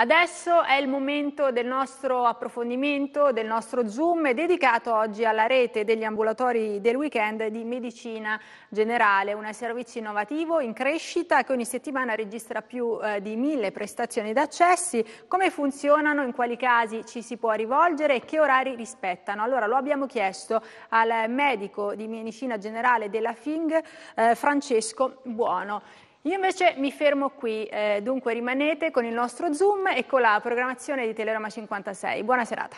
Adesso è il momento del nostro approfondimento, del nostro Zoom dedicato oggi alla rete degli ambulatori del weekend di medicina generale, un servizio innovativo in crescita che ogni settimana registra più eh, di mille prestazioni d'accessi. Come funzionano, in quali casi ci si può rivolgere e che orari rispettano? Allora lo abbiamo chiesto al medico di medicina generale della FING, eh, Francesco Buono. Io invece mi fermo qui, eh, dunque rimanete con il nostro Zoom e con la programmazione di Teleroma 56. Buona serata.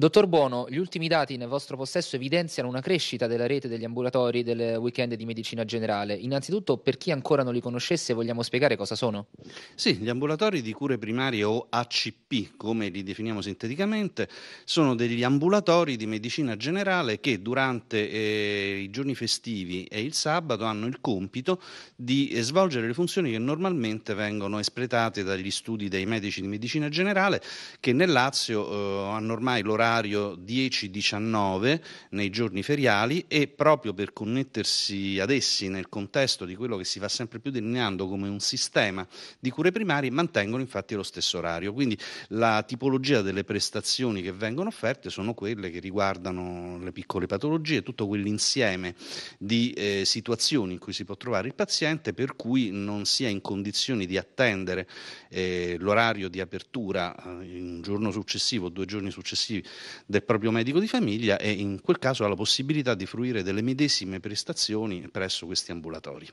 Dottor Buono, gli ultimi dati nel vostro possesso evidenziano una crescita della rete degli ambulatori del weekend di medicina generale. Innanzitutto, per chi ancora non li conoscesse, vogliamo spiegare cosa sono? Sì, gli ambulatori di cure primarie o ACP, come li definiamo sinteticamente, sono degli ambulatori di medicina generale che durante eh, i giorni festivi e il sabato hanno il compito di eh, svolgere le funzioni che normalmente vengono espletate dagli studi dei medici di medicina generale che nel Lazio eh, hanno ormai l'orario orario 10-19 nei giorni feriali e proprio per connettersi ad essi nel contesto di quello che si va sempre più delineando come un sistema di cure primarie mantengono infatti lo stesso orario. Quindi la tipologia delle prestazioni che vengono offerte sono quelle che riguardano le piccole patologie, tutto quell'insieme di eh, situazioni in cui si può trovare il paziente per cui non sia in condizioni di attendere eh, l'orario di apertura eh, un giorno successivo, due giorni successivi del proprio medico di famiglia e in quel caso ha la possibilità di fruire delle medesime prestazioni presso questi ambulatori.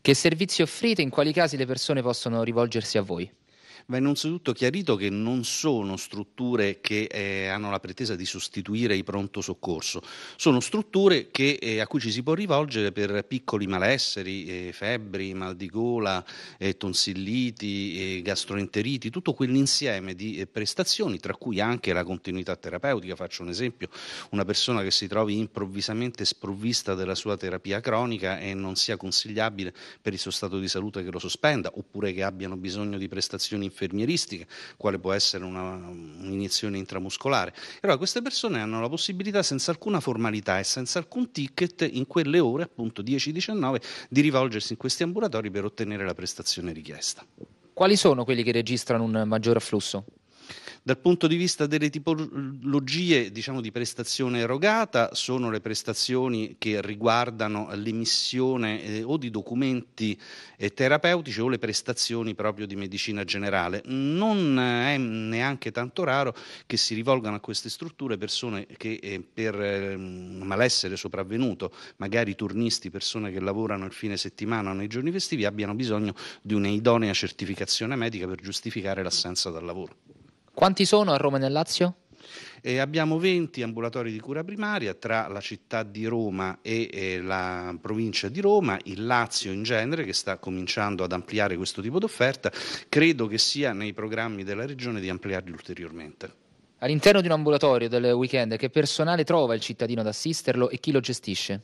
Che servizi offrite? In quali casi le persone possono rivolgersi a voi? Va innanzitutto chiarito che non sono strutture che eh, hanno la pretesa di sostituire i pronto soccorso, sono strutture che, eh, a cui ci si può rivolgere per piccoli malesseri, eh, febbri, mal di gola, eh, tonsilliti, eh, gastroenteriti, tutto quell'insieme di eh, prestazioni, tra cui anche la continuità terapeutica. Faccio un esempio, una persona che si trovi improvvisamente sprovvista della sua terapia cronica e non sia consigliabile per il suo stato di salute che lo sospenda, oppure che abbiano bisogno di prestazioni infermieristica, quale può essere una, un'iniezione intramuscolare. Allora queste persone hanno la possibilità senza alcuna formalità e senza alcun ticket in quelle ore, appunto 10-19, di rivolgersi in questi ambulatori per ottenere la prestazione richiesta. Quali sono quelli che registrano un maggior afflusso? Dal punto di vista delle tipologie diciamo, di prestazione erogata, sono le prestazioni che riguardano l'emissione eh, o di documenti eh, terapeutici o le prestazioni proprio di medicina generale. Non è neanche tanto raro che si rivolgano a queste strutture persone che eh, per ehm, malessere sopravvenuto, magari turnisti, persone che lavorano il fine settimana o nei giorni festivi, abbiano bisogno di un'idonea certificazione medica per giustificare l'assenza dal lavoro. Quanti sono a Roma e nel Lazio? Eh, abbiamo 20 ambulatori di cura primaria tra la città di Roma e eh, la provincia di Roma, il Lazio in genere che sta cominciando ad ampliare questo tipo di offerta, credo che sia nei programmi della regione di ampliarli ulteriormente. All'interno di un ambulatorio del weekend che personale trova il cittadino ad assisterlo e chi lo gestisce?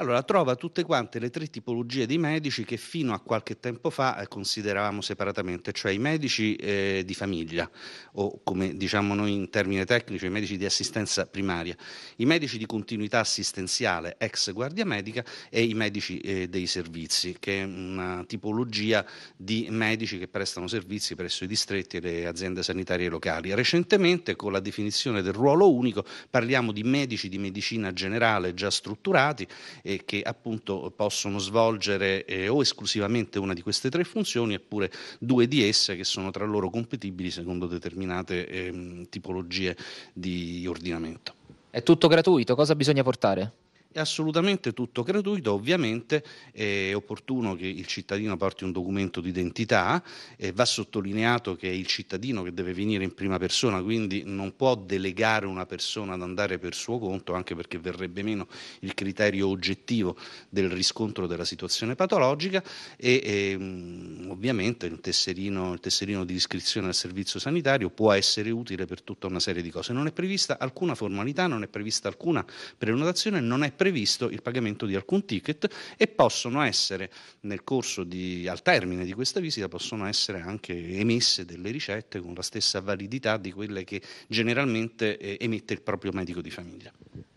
Allora, trova tutte quante le tre tipologie di medici che fino a qualche tempo fa eh, consideravamo separatamente, cioè i medici eh, di famiglia o come diciamo noi in termini tecnici, i medici di assistenza primaria, i medici di continuità assistenziale ex guardia medica e i medici eh, dei servizi, che è una tipologia di medici che prestano servizi presso i distretti e le aziende sanitarie locali. Recentemente, con la definizione del ruolo unico, parliamo di medici di medicina generale già strutturati eh, che appunto possono svolgere eh, o esclusivamente una di queste tre funzioni oppure due di esse che sono tra loro compatibili secondo determinate eh, tipologie di ordinamento. È tutto gratuito, cosa bisogna portare? È assolutamente tutto gratuito, ovviamente è opportuno che il cittadino porti un documento d'identità, eh, va sottolineato che è il cittadino che deve venire in prima persona, quindi non può delegare una persona ad andare per suo conto, anche perché verrebbe meno il criterio oggettivo del riscontro della situazione patologica e, e ehm, ovviamente il tesserino, il tesserino di iscrizione al servizio sanitario può essere utile per tutta una serie di cose. Non è prevista alcuna formalità, non è prevista alcuna prenotazione, non è prevista previsto il pagamento di alcun ticket e possono essere nel corso di, al termine di questa visita possono essere anche emesse delle ricette con la stessa validità di quelle che generalmente eh, emette il proprio medico di famiglia.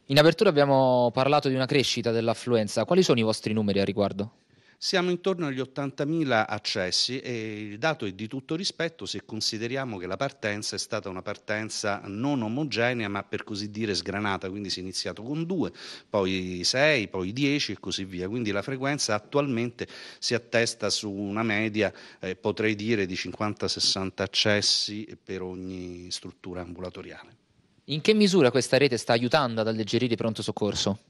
In apertura abbiamo parlato di una crescita dell'affluenza, quali sono i vostri numeri a riguardo? Siamo intorno agli 80.000 accessi e il dato è di tutto rispetto se consideriamo che la partenza è stata una partenza non omogenea ma per così dire sgranata, quindi si è iniziato con due, poi sei, poi dieci e così via. Quindi la frequenza attualmente si attesta su una media, eh, potrei dire, di 50-60 accessi per ogni struttura ambulatoriale. In che misura questa rete sta aiutando ad alleggerire il pronto soccorso?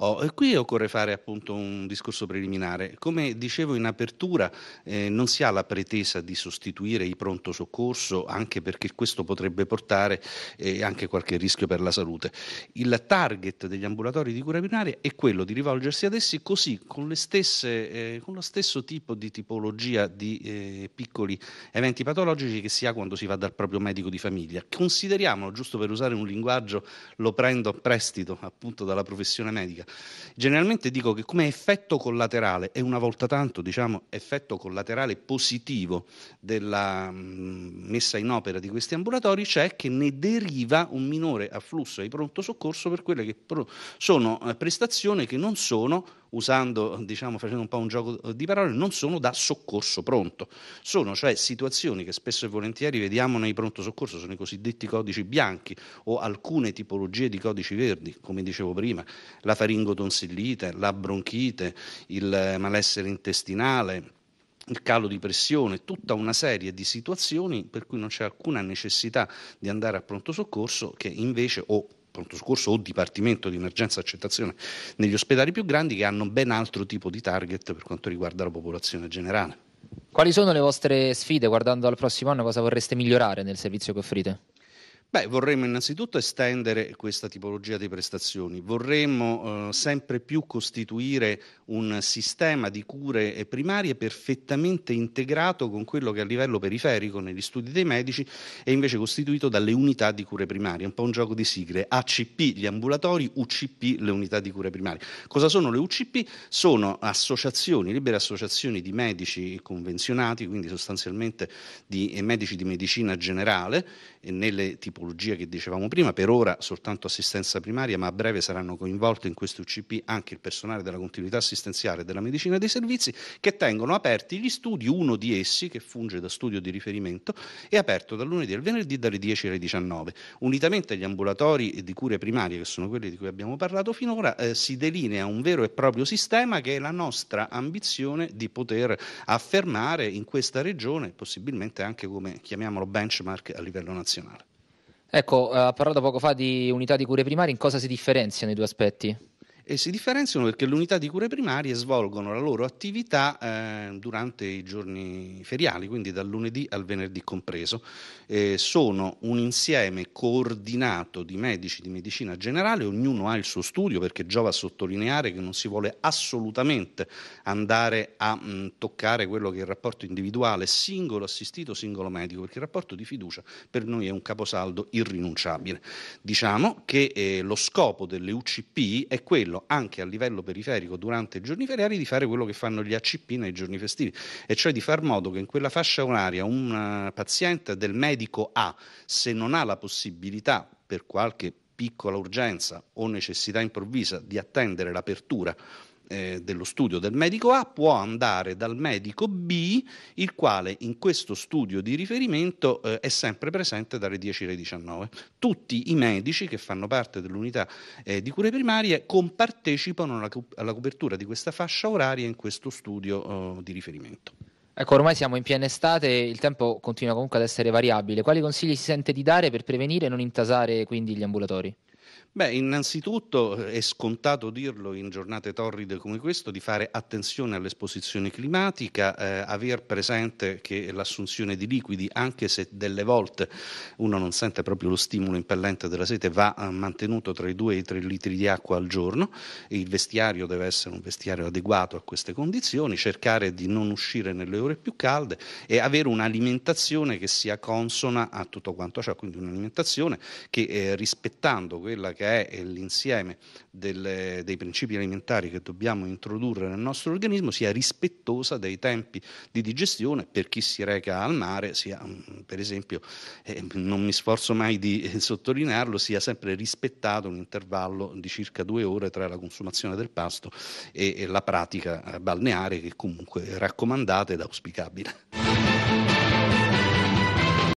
Oh, qui occorre fare appunto un discorso preliminare. Come dicevo in apertura, eh, non si ha la pretesa di sostituire i pronto soccorso, anche perché questo potrebbe portare eh, anche qualche rischio per la salute. Il target degli ambulatori di cura primaria è quello di rivolgersi ad essi così, con, stesse, eh, con lo stesso tipo di tipologia di eh, piccoli eventi patologici che si ha quando si va dal proprio medico di famiglia. Consideriamolo, giusto per usare un linguaggio, lo prendo a prestito appunto dalla professione medica medica. Generalmente dico che come effetto collaterale, e una volta tanto diciamo effetto collaterale positivo della mm, messa in opera di questi ambulatori, c'è che ne deriva un minore afflusso ai pronto soccorso per quelle che sono eh, prestazioni che non sono usando, diciamo, facendo un po' un gioco di parole, non sono da soccorso pronto. Sono cioè situazioni che spesso e volentieri vediamo nei pronto soccorso, sono i cosiddetti codici bianchi o alcune tipologie di codici verdi, come dicevo prima, la faringotonsillite, la bronchite, il malessere intestinale il calo di pressione, tutta una serie di situazioni per cui non c'è alcuna necessità di andare a pronto soccorso che invece o pronto soccorso o dipartimento di emergenza accettazione negli ospedali più grandi che hanno ben altro tipo di target per quanto riguarda la popolazione generale. Quali sono le vostre sfide guardando al prossimo anno? Cosa vorreste migliorare nel servizio che offrite? Beh, vorremmo innanzitutto estendere questa tipologia di prestazioni, vorremmo eh, sempre più costituire un sistema di cure primarie perfettamente integrato con quello che a livello periferico negli studi dei medici è invece costituito dalle unità di cure primarie, un po' un gioco di sigle, ACP gli ambulatori, UCP le unità di cure primarie. Cosa sono le UCP? Sono associazioni, libere associazioni di medici convenzionati, quindi sostanzialmente di medici di medicina generale nelle tipologie tipologia che dicevamo prima, per ora soltanto assistenza primaria, ma a breve saranno coinvolte in questo UCP anche il personale della continuità assistenziale e della medicina dei servizi, che tengono aperti gli studi, uno di essi che funge da studio di riferimento, è aperto dal lunedì al venerdì dalle 10 alle 19. Unitamente agli ambulatori di cure primarie, che sono quelli di cui abbiamo parlato finora, eh, si delinea un vero e proprio sistema che è la nostra ambizione di poter affermare in questa regione, possibilmente anche come chiamiamolo benchmark a livello nazionale. Ecco, eh, ha parlato poco fa di unità di cure primarie, in cosa si differenziano i due aspetti? e si differenziano perché le unità di cure primarie svolgono la loro attività eh, durante i giorni feriali, quindi dal lunedì al venerdì compreso. Eh, sono un insieme coordinato di medici di medicina generale, ognuno ha il suo studio perché giova a sottolineare che non si vuole assolutamente andare a mh, mm, toccare quello che è il rapporto individuale, singolo assistito, singolo medico, perché il rapporto di fiducia per noi è un caposaldo irrinunciabile. Diciamo che eh, lo scopo delle UCP è quello consiglio anche a livello periferico durante i giorni feriali di fare quello che fanno gli ACP nei giorni festivi, e cioè di far modo che in quella fascia oraria un eh, paziente del medico A, se non ha la possibilità per qualche piccola urgenza o necessità improvvisa di attendere l'apertura eh, dello studio del medico A può andare dal medico B, il quale in questo studio di riferimento eh, è sempre presente dalle 10 alle 19. Tutti i medici che fanno parte dell'unità eh, di cure primarie compartecipano alla, alla, copertura di questa fascia oraria in questo studio oh, di riferimento. Ecco, ormai siamo in piena estate, il tempo continua comunque ad essere variabile. Quali consigli si sente di dare per prevenire e non intasare quindi gli ambulatori? Beh, innanzitutto eh, è scontato dirlo in giornate torride come questo, di fare attenzione all'esposizione climatica, eh, aver presente che l'assunzione di liquidi, anche se delle volte uno non sente proprio lo stimolo impellente della sete, va eh, mantenuto tra i 2 e i 3 litri di acqua al giorno, il vestiario deve essere un vestiario adeguato a queste condizioni, cercare di non uscire nelle ore più calde e avere un'alimentazione che sia consona a tutto quanto ciò, quindi un'alimentazione che eh, rispettando quello quella che è l'insieme delle, dei principi alimentari che dobbiamo introdurre nel nostro organismo sia rispettosa dei tempi di digestione per chi si reca al mare, sia mm, per esempio, eh, non mi sforzo mai di eh, sottolinearlo, sia sempre rispettato un intervallo di circa due ore tra la consumazione del pasto e, e la pratica balneare che comunque è raccomandata ed auspicabile.